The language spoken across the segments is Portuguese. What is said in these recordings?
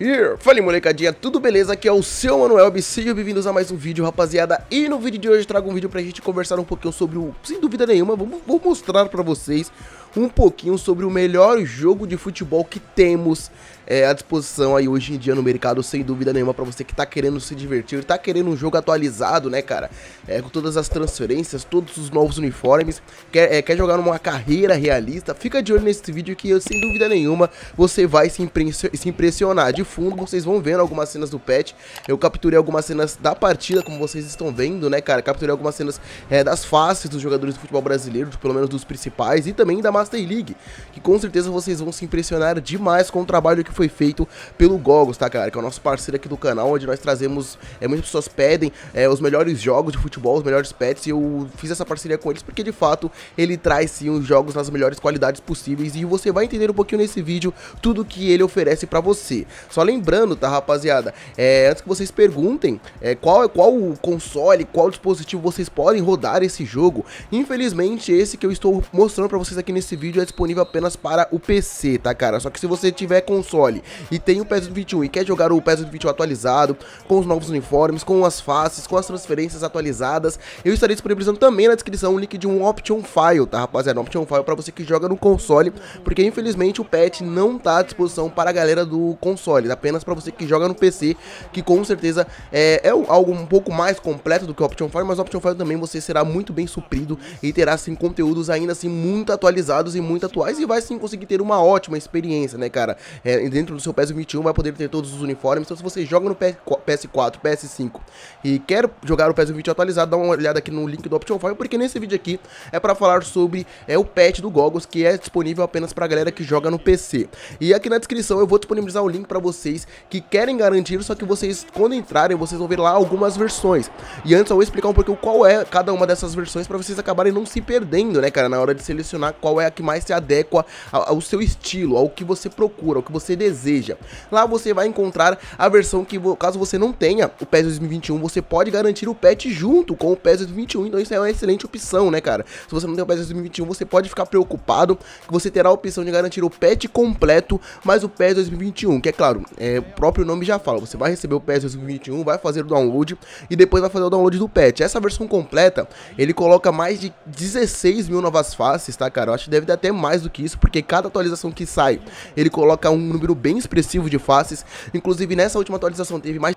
Here. Fala molecadinha, tudo beleza? Aqui é o seu Manuel e sejam bem-vindos a mais um vídeo, rapaziada. E no vídeo de hoje eu trago um vídeo pra gente conversar um pouquinho sobre o... Sem dúvida nenhuma, vou, vou mostrar pra vocês um pouquinho sobre o melhor jogo de futebol que temos é, à disposição aí hoje em dia no mercado, sem dúvida nenhuma, para você que tá querendo se divertir, tá querendo um jogo atualizado, né, cara? É, com todas as transferências, todos os novos uniformes, quer, é, quer jogar numa carreira realista, fica de olho nesse vídeo que, eu, sem dúvida nenhuma, você vai se, se impressionar. De fundo, vocês vão vendo algumas cenas do patch, eu capturei algumas cenas da partida, como vocês estão vendo, né, cara? Capturei algumas cenas é, das faces dos jogadores do futebol brasileiro, pelo menos dos principais, e também da Master League, que com certeza vocês vão se impressionar demais com o trabalho que foi feito pelo Gogos, tá, cara? Que é o nosso parceiro aqui do canal, onde nós trazemos, é, muitas pessoas pedem é, os melhores jogos de futebol, os melhores pets, e eu fiz essa parceria com eles porque, de fato, ele traz sim os jogos nas melhores qualidades possíveis, e você vai entender um pouquinho nesse vídeo tudo que ele oferece pra você. Só lembrando, tá, rapaziada, é, antes que vocês perguntem é, qual, qual o console, qual dispositivo vocês podem rodar esse jogo, infelizmente esse que eu estou mostrando pra vocês aqui nesse esse vídeo é disponível apenas para o PC, tá, cara? Só que se você tiver console e tem o ps 21 e quer jogar o ps 21 atualizado, com os novos uniformes, com as faces, com as transferências atualizadas, eu estarei disponibilizando também na descrição o link de um Option File, tá, rapaziada? Um Option File para você que joga no console, porque infelizmente o patch não tá à disposição para a galera do console, apenas para você que joga no PC, que com certeza é, é algo um pouco mais completo do que o Option File, mas o Option File também você será muito bem suprido e terá, sim, conteúdos ainda assim muito atualizados e muito atuais e vai sim conseguir ter uma ótima experiência, né, cara? É, dentro do seu PS 21 vai poder ter todos os uniformes. Então, se você joga no PS4, PS5 e quer jogar o PS 20 atualizado, dá uma olhada aqui no link do Option 5, porque nesse vídeo aqui é para falar sobre é, o patch do Goggles que é disponível apenas para galera que joga no PC. E aqui na descrição eu vou disponibilizar o link para vocês que querem garantir, só que vocês, quando entrarem, vocês vão ver lá algumas versões. E antes eu vou explicar um pouquinho qual é cada uma dessas versões para vocês acabarem não se perdendo, né, cara, na hora de selecionar qual é a que mais se adequa ao seu estilo, ao que você procura, ao que você deseja. Lá você vai encontrar a versão que, caso você não tenha o PES 2021, você pode garantir o patch junto com o PES 2021, então isso é uma excelente opção, né, cara? Se você não tem o PES 2021, você pode ficar preocupado que você terá a opção de garantir o patch completo, mais o PES 2021, que é claro, é, o próprio nome já fala, você vai receber o PES 2021, vai fazer o download e depois vai fazer o download do patch. Essa versão completa, ele coloca mais de 16 mil novas faces, tá, cara? Eu acho que deve ter até mais do que isso, porque cada atualização que sai, ele coloca um número bem expressivo de faces. Inclusive, nessa última atualização teve mais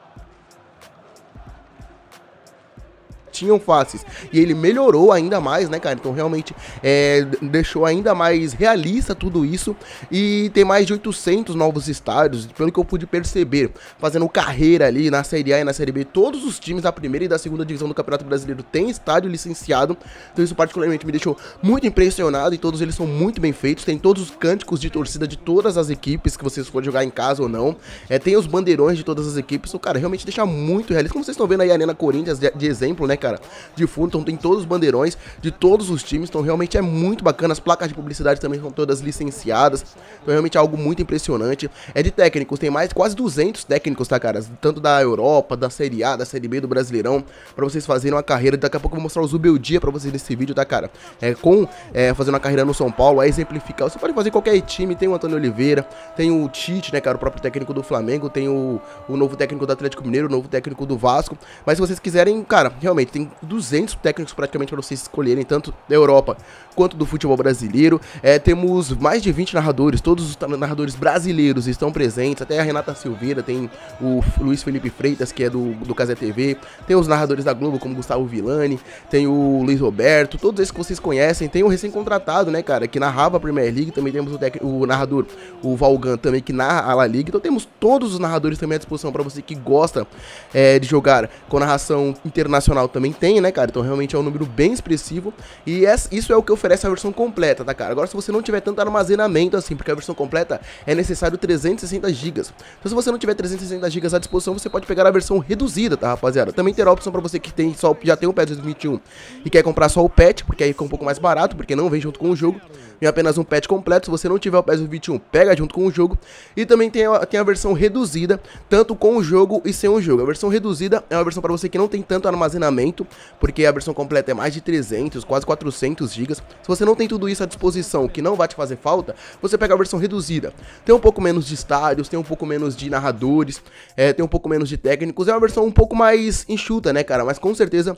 tinham faces. E ele melhorou ainda mais, né, cara? Então realmente é, deixou ainda mais realista tudo isso. E tem mais de 800 novos estádios, pelo que eu pude perceber, fazendo carreira ali na Série A e na Série B. Todos os times da primeira e da segunda divisão do Campeonato Brasileiro têm estádio licenciado. Então isso particularmente me deixou muito impressionado e todos eles são muito bem feitos. Tem todos os cânticos de torcida de todas as equipes que vocês forem jogar em casa ou não. É, tem os bandeirões de todas as equipes. O cara realmente deixa muito realista. Como vocês estão vendo aí a Arena Corinthians de, de exemplo, né, cara? cara. De fundo, então tem todos os bandeirões de todos os times, então realmente é muito bacana. As placas de publicidade também são todas licenciadas, então realmente é algo muito impressionante. É de técnicos, tem mais quase 200 técnicos, tá, cara? Tanto da Europa, da Série A, da Série B, do Brasileirão, para vocês fazerem uma carreira. Daqui a pouco eu vou mostrar o Zubeldia para vocês nesse vídeo, tá, cara? É com é, fazendo uma carreira no São Paulo, é exemplificar. Você pode fazer qualquer time, tem o Antônio Oliveira, tem o Tite, né, cara? O próprio técnico do Flamengo, tem o, o novo técnico do Atlético Mineiro, o novo técnico do Vasco. Mas se vocês quiserem, cara, realmente tem tem 200 técnicos praticamente para vocês escolherem, tanto da Europa quanto do futebol brasileiro. É, temos mais de 20 narradores, todos os narradores brasileiros estão presentes, até a Renata Silveira, tem o Luiz Felipe Freitas, que é do, do Casa TV, tem os narradores da Globo, como Gustavo Villani, tem o Luiz Roberto, todos esses que vocês conhecem, tem o recém-contratado, né, cara, que narrava a Premier League, também temos o, o narrador, o Valgan, também, que narra a La Liga, então temos todos os narradores também à disposição para você que gosta é, de jogar com narração internacional também, também tem, né, cara? Então realmente é um número bem expressivo. E é, isso é o que oferece a versão completa, tá, cara? Agora, se você não tiver tanto armazenamento assim, porque a versão completa é necessário 360 GB. Então, se você não tiver 360 GB à disposição, você pode pegar a versão reduzida, tá, rapaziada? Também terá a opção pra você que tem só, já tem o patch 2021 e quer comprar só o patch, porque aí fica um pouco mais barato, porque não vem junto com o jogo. Vem apenas um patch completo. Se você não tiver o patch 2021, pega junto com o jogo. E também tem a, tem a versão reduzida, tanto com o jogo e sem o jogo. A versão reduzida é uma versão pra você que não tem tanto armazenamento porque a versão completa é mais de 300, quase 400 GB. Se você não tem tudo isso à disposição, que não vai te fazer falta, você pega a versão reduzida. Tem um pouco menos de estádios, tem um pouco menos de narradores, é, tem um pouco menos de técnicos, é uma versão um pouco mais enxuta, né, cara? Mas com certeza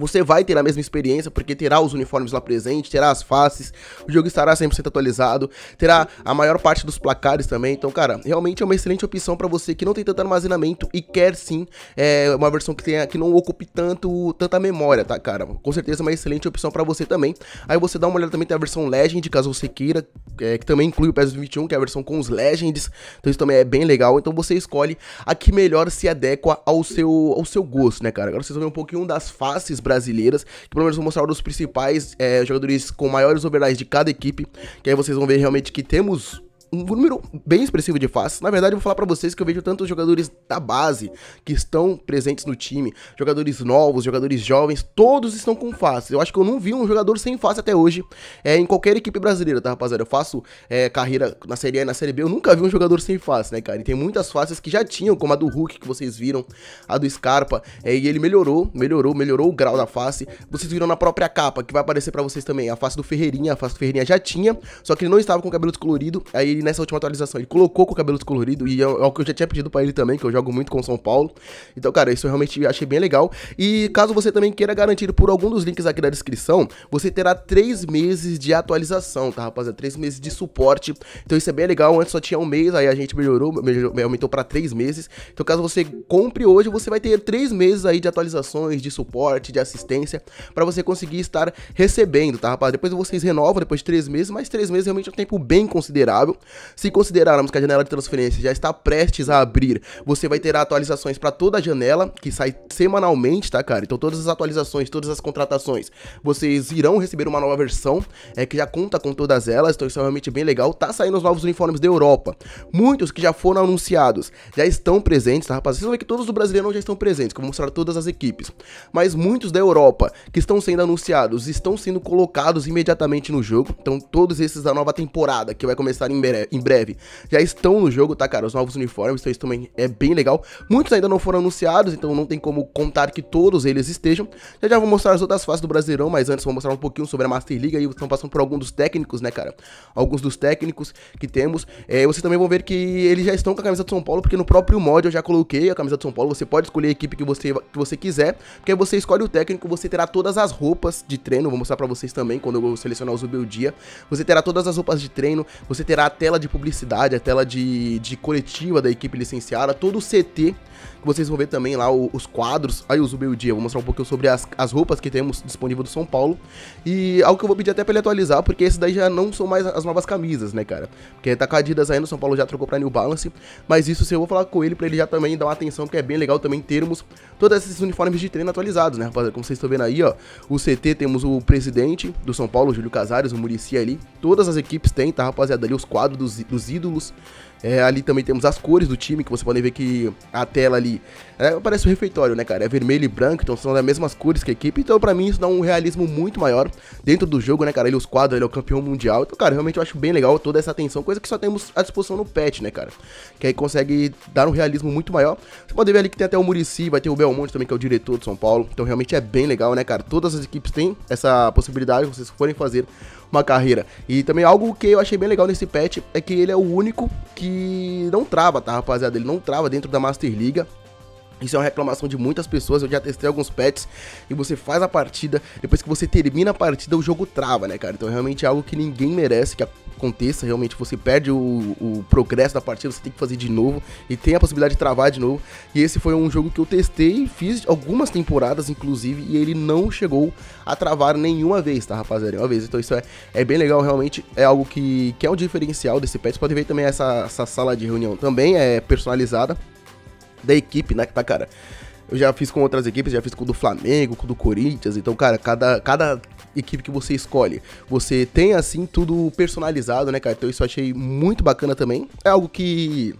você vai ter a mesma experiência, porque terá os uniformes lá presentes, terá as faces, o jogo estará 100% atualizado, terá a maior parte dos placares também. Então, cara, realmente é uma excelente opção para você que não tem tanto armazenamento e quer sim é, uma versão que, tenha, que não ocupe tanto, tanta memória, tá, cara? Com certeza é uma excelente opção para você também. Aí você dá uma olhada também, tem a versão Legend, caso você queira, é, que também inclui o ps 21, que é a versão com os Legends. Então isso também é bem legal. Então você escolhe a que melhor se adequa ao seu, ao seu gosto, né, cara? Agora vocês vão ver um pouquinho das faces brasileiras. Que pelo menos vou mostrar os principais é, jogadores com maiores overlays de cada equipe. Que aí vocês vão ver realmente que temos um número bem expressivo de faces. Na verdade, eu vou falar para vocês que eu vejo tantos jogadores da base que estão presentes no time, jogadores novos, jogadores jovens, todos estão com faces. Eu acho que eu não vi um jogador sem face até hoje é, em qualquer equipe brasileira, tá, rapaziada? Eu faço é, carreira na Série A e na Série B, eu nunca vi um jogador sem face, né, cara? E tem muitas faces que já tinham, como a do Hulk, que vocês viram, a do Scarpa, é, e ele melhorou, melhorou, melhorou o grau da face. Vocês viram na própria capa, que vai aparecer para vocês também, a face do Ferreirinha, a face do Ferreirinha já tinha, só que ele não estava com o cabelo descolorido, aí ele nessa última atualização, ele colocou com o cabelo colorido e é, é o que eu já tinha pedido para ele também, que eu jogo muito com São Paulo. Então, cara, isso eu realmente achei bem legal. E caso você também queira garantir por algum dos links aqui da descrição, você terá 3 meses de atualização, tá, rapaziada? 3 meses de suporte. Então isso é bem legal, antes só tinha um mês, aí a gente melhorou, melhorou aumentou para 3 meses. Então, caso você compre hoje, você vai ter 3 meses aí de atualizações, de suporte, de assistência para você conseguir estar recebendo, tá, rapaz? Depois vocês renovam depois de 3 meses, mas 3 meses é realmente é um tempo bem considerável. Se considerarmos que a janela de transferência já está prestes a abrir, você vai ter atualizações para toda a janela, que sai semanalmente, tá, cara? Então todas as atualizações, todas as contratações, vocês irão receber uma nova versão, é que já conta com todas elas, então isso é realmente bem legal. Tá saindo os novos uniformes da Europa. Muitos que já foram anunciados já estão presentes, tá, rapaz? Vocês vão ver que todos do brasileiros já estão presentes, que eu vou mostrar todas as equipes. Mas muitos da Europa que estão sendo anunciados estão sendo colocados imediatamente no jogo. Então todos esses da nova temporada, que vai começar em breve breve, é, em breve já estão no jogo, tá, cara? Os novos uniformes, então isso também é bem legal. Muitos ainda não foram anunciados, então não tem como contar que todos eles estejam. Já já vou mostrar as outras fases do Brasileirão, mas antes vou mostrar um pouquinho sobre a Master League aí, estão passando por alguns dos técnicos, né, cara? Alguns dos técnicos que temos. É, vocês também vão ver que eles já estão com a camisa do São Paulo, porque no próprio mod eu já coloquei a camisa do São Paulo. Você pode escolher a equipe que você, que você quiser, porque aí você escolhe o técnico, você terá todas as roupas de treino. Vou mostrar pra vocês também quando eu selecionar o Zubildia. Você terá todas as roupas de treino, você terá até tela de publicidade, a tela de, de coletiva da equipe licenciada, todo o CT que vocês vão ver também lá o, os quadros. Aí eu usei o dia, vou mostrar um pouquinho sobre as, as roupas que temos disponível do São Paulo. E algo que eu vou pedir até pra ele atualizar, porque esse daí já não são mais as novas camisas, né, cara? Porque tá com a Adidas ainda, o São Paulo já trocou pra New Balance. Mas isso sim, eu vou falar com ele pra ele já também dar uma atenção, porque é bem legal também termos todos esses uniformes de treino atualizados, né, rapaziada? Como vocês estão vendo aí, ó, o CT temos o presidente do São Paulo, Júlio Casares, o Murici ali. Todas as equipes têm, tá, rapaziada? Ali os quadros dos, dos ídolos. É, ali também temos as cores do time, que você pode ver que a tela ali é, parece um refeitório, né, cara? É vermelho e branco, então são as mesmas cores que a equipe. Então, para mim, isso dá um realismo muito maior dentro do jogo, né, cara? Ele os quadros, ele é o campeão mundial. Então, cara, realmente eu acho bem legal toda essa atenção, coisa que só temos à disposição no patch, né, cara? Que aí consegue dar um realismo muito maior. Você pode ver ali que tem até o Murici, vai ter o Belmonte também, que é o diretor de São Paulo. Então, realmente é bem legal, né, cara? Todas as equipes têm essa possibilidade, vocês forem fazer uma carreira. E também algo que eu achei bem legal nesse patch é que ele é o único que não trava, tá, rapaziada? Ele não trava dentro da Master Liga. Isso é uma reclamação de muitas pessoas, eu já testei alguns pets e você faz a partida, depois que você termina a partida o jogo trava, né, cara? Então é realmente algo que ninguém merece que aconteça, realmente você perde o, o progresso da partida, você tem que fazer de novo e tem a possibilidade de travar de novo. E esse foi um jogo que eu testei, fiz algumas temporadas inclusive e ele não chegou a travar nenhuma vez, tá, rapaziada? nenhuma vez. Então isso é, é bem legal, realmente é algo que, que é um diferencial desse pet. Você pode ver também essa, essa sala de reunião também é personalizada da equipe, né? Que tá, cara. Eu já fiz com outras equipes, já fiz com o do Flamengo, com o do Corinthians. Então, cara, cada, cada equipe que você escolhe, você tem assim tudo personalizado, né, cara? Então isso eu achei muito bacana também. É algo que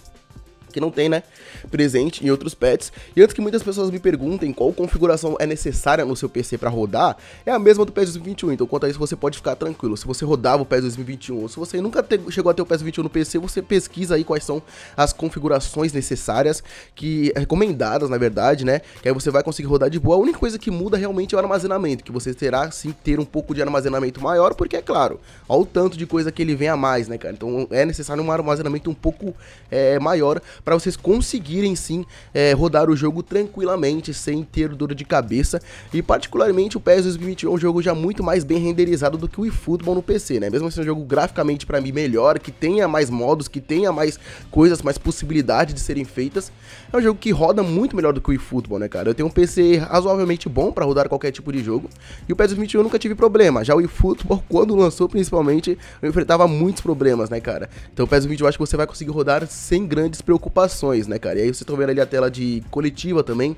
que não tem, né, presente em outros pets. E antes que muitas pessoas me perguntem qual configuração é necessária no seu PC para rodar, é a mesma do PES 2021. Então, quanto a isso, você pode ficar tranquilo. Se você rodava o PES 2021, ou se você nunca te... chegou a ter o PES 21 no PC, você pesquisa aí quais são as configurações necessárias que é recomendadas, na verdade, né? Que aí você vai conseguir rodar de boa. A única coisa que muda realmente é o armazenamento, que você terá sim ter um pouco de armazenamento maior, porque é claro, olha o tanto de coisa que ele vem a mais, né, cara? Então, é necessário um armazenamento um pouco é, maior para vocês conseguirem sim é, rodar o jogo tranquilamente, sem ter dor de cabeça. E particularmente o PES 2021 é um jogo já muito mais bem renderizado do que o eFootball no PC, né? Mesmo assim, é um jogo graficamente para mim melhor, que tenha mais modos, que tenha mais coisas, mais possibilidades de serem feitas. É um jogo que roda muito melhor do que o eFootball, né, cara? Eu tenho um PC razoavelmente bom para rodar qualquer tipo de jogo. E o PES 2021 eu nunca tive problema. Já o eFootball, quando lançou principalmente, eu enfrentava muitos problemas, né, cara? Então o PES 2021 eu acho que você vai conseguir rodar sem grandes preocupações ocupações, né, cara? E aí você estão tá vendo ali a tela de coletiva também.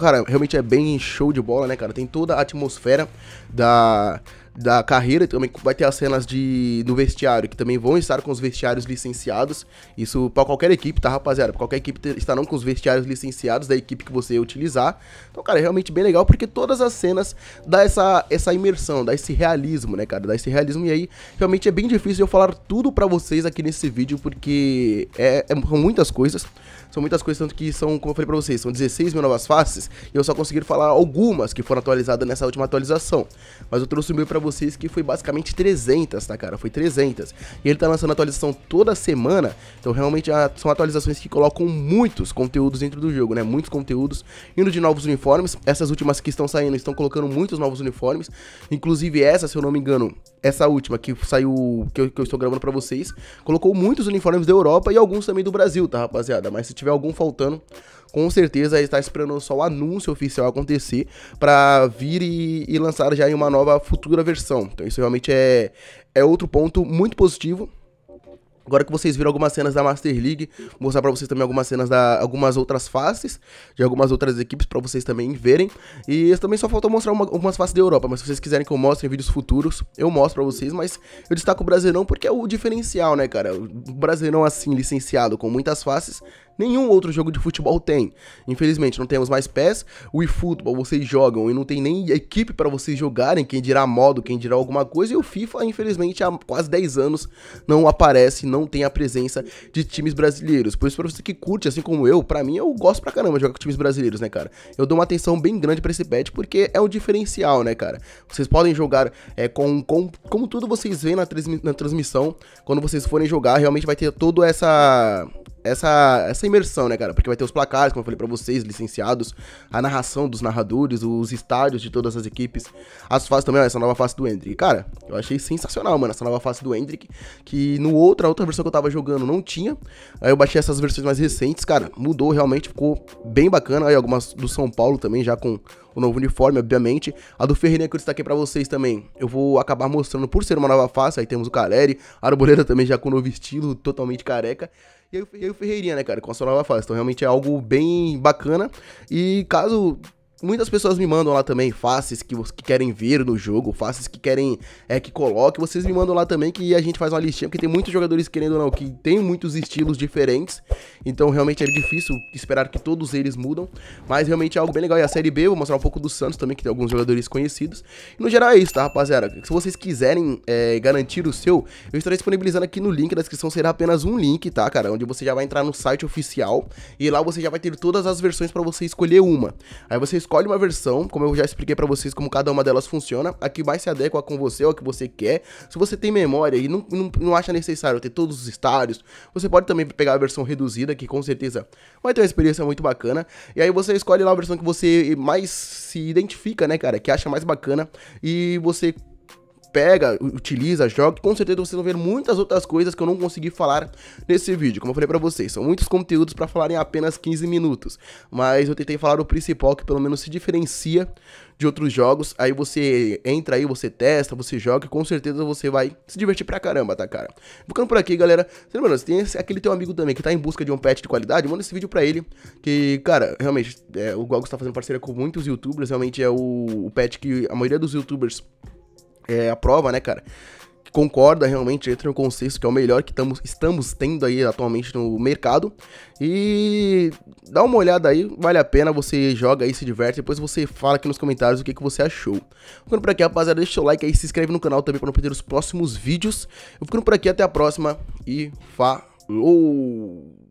Cara, realmente é bem show de bola, né, cara? Tem toda a atmosfera da da carreira, também vai ter as cenas de, do vestiário, que também vão estar com os vestiários licenciados. Isso para qualquer equipe, tá, rapaziada? Pra qualquer equipe estarão com os vestiários licenciados da equipe que você utilizar. Então, cara, é realmente bem legal, porque todas as cenas dá essa, essa imersão, dá esse realismo, né, cara? Dá esse realismo. E aí, realmente é bem difícil eu falar tudo para vocês aqui nesse vídeo, porque é, é, são muitas coisas. São muitas coisas, tanto que são, como eu falei pra vocês, são 16 mil novas faces, e eu só consegui falar algumas que foram atualizadas nessa última atualização. Mas eu trouxe o meu pra vocês que foi basicamente 300, tá, cara? Foi 300. E ele tá lançando atualização toda semana, então realmente são atualizações que colocam muitos conteúdos dentro do jogo, né? Muitos conteúdos indo de novos uniformes. Essas últimas que estão saindo estão colocando muitos novos uniformes, inclusive essa, se eu não me engano, essa última que saiu, que eu, que eu estou gravando para vocês, colocou muitos uniformes da Europa e alguns também do Brasil, tá, rapaziada? Mas se tiver algum faltando, com certeza está esperando só o anúncio oficial acontecer para vir e, e lançar já em uma nova futura versão. Então isso realmente é, é outro ponto muito positivo. Agora que vocês viram algumas cenas da Master League, vou mostrar para vocês também algumas cenas da algumas outras faces de algumas outras equipes para vocês também verem. E também só falta mostrar uma, algumas faces da Europa, mas se vocês quiserem que eu mostre em vídeos futuros, eu mostro para vocês, mas eu destaco o Brasileirão porque é o diferencial, né, cara? O Brasileirão assim licenciado com muitas faces nenhum outro jogo de futebol tem. Infelizmente, não temos mais pés. o eFootball vocês jogam e não tem nem equipe para vocês jogarem, quem dirá modo, quem dirá alguma coisa, e o FIFA, infelizmente, há quase 10 anos não aparece, não tem a presença de times brasileiros. Por isso, pra você que curte, assim como eu, para mim, eu gosto pra caramba de jogar com times brasileiros, né, cara? Eu dou uma atenção bem grande para esse pet porque é um diferencial, né, cara? Vocês podem jogar é, com, com como tudo vocês veem na, transmi na transmissão, quando vocês forem jogar, realmente vai ter toda essa essa, essa imersão, né, cara? Porque vai ter os placares, como eu falei pra vocês, licenciados, a narração dos narradores, os estádios de todas as equipes, as fases também, ó, essa nova face do Hendrick. Cara, eu achei sensacional, mano, essa nova face do Hendrick, que no outra, outra versão que eu tava jogando não tinha. Aí eu baixei essas versões mais recentes, cara, mudou realmente, ficou bem bacana. Aí algumas do São Paulo também, já com o novo uniforme, obviamente. A do Ferreirinha que eu destaquei pra vocês também, eu vou acabar mostrando por ser uma nova face, aí temos o Caleri, a Arboleda também já com novo estilo, totalmente careca. E aí o Ferreirinha, né, cara, com a sua nova face. Então realmente é algo bem bacana. E caso muitas pessoas me mandam lá também faces que, que querem ver no jogo, faces que querem é, que coloque. Vocês me mandam lá também que a gente faz uma listinha, porque tem muitos jogadores querendo ou não, que tem muitos estilos diferentes. Então realmente é difícil esperar que todos eles mudam. Mas realmente é algo bem legal. E a série B, vou mostrar um pouco do Santos também, que tem alguns jogadores conhecidos. E no geral é isso, tá, rapaziada? Se vocês quiserem é, garantir o seu, eu estarei disponibilizando aqui no link. Na descrição será apenas um link, tá, cara? Onde você já vai entrar no site oficial. E lá você já vai ter todas as versões para você escolher uma. Aí você escolhe escolhe uma versão, como eu já expliquei para vocês como cada uma delas funciona, a que mais se adequa com você, ou a que você quer. Se você tem memória e não, não, não acha necessário ter todos os estádios, você pode também pegar a versão reduzida, que com certeza vai ter uma experiência muito bacana. E aí você escolhe lá a versão que você mais se identifica, né, cara, que acha mais bacana e você pega, utiliza, joga, com certeza vocês vão ver muitas outras coisas que eu não consegui falar nesse vídeo. Como eu falei para vocês, são muitos conteúdos para falar em apenas 15 minutos, mas eu tentei falar o principal que pelo menos se diferencia de outros jogos. Aí você entra aí, você testa, você joga e com certeza você vai se divertir pra caramba, tá, cara? Ficando por aqui, galera. Você lembra, se tem esse, aquele teu amigo também que tá em busca de um patch de qualidade, manda esse vídeo pra ele. Que, cara, realmente, é, o Gogos tá fazendo parceria com muitos youtubers. Realmente é o, o patch que a maioria dos youtubers é, a prova, né, cara? concorda realmente, entra no consenso que é o melhor que tamo, estamos tendo aí atualmente no mercado. E dá uma olhada aí, vale a pena, você joga aí, se diverte, depois você fala aqui nos comentários o que, que você achou. Ficando por aqui, rapaziada, deixa o seu like aí, se inscreve no canal também para não perder os próximos vídeos. Eu ficando por aqui, até a próxima e falou!